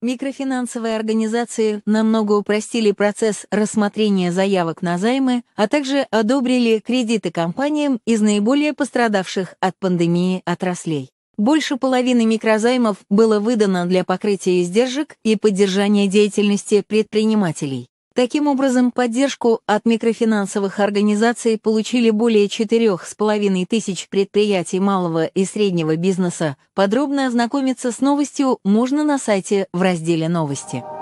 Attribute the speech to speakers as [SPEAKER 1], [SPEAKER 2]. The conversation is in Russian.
[SPEAKER 1] Микрофинансовые организации намного упростили процесс рассмотрения заявок на займы, а также одобрили кредиты компаниям из наиболее пострадавших от пандемии отраслей. Больше половины микрозаймов было выдано для покрытия издержек и поддержания деятельности предпринимателей. Таким образом, поддержку от микрофинансовых организаций получили более 4,5 тысяч предприятий малого и среднего бизнеса. Подробно ознакомиться с новостью можно на сайте в разделе «Новости».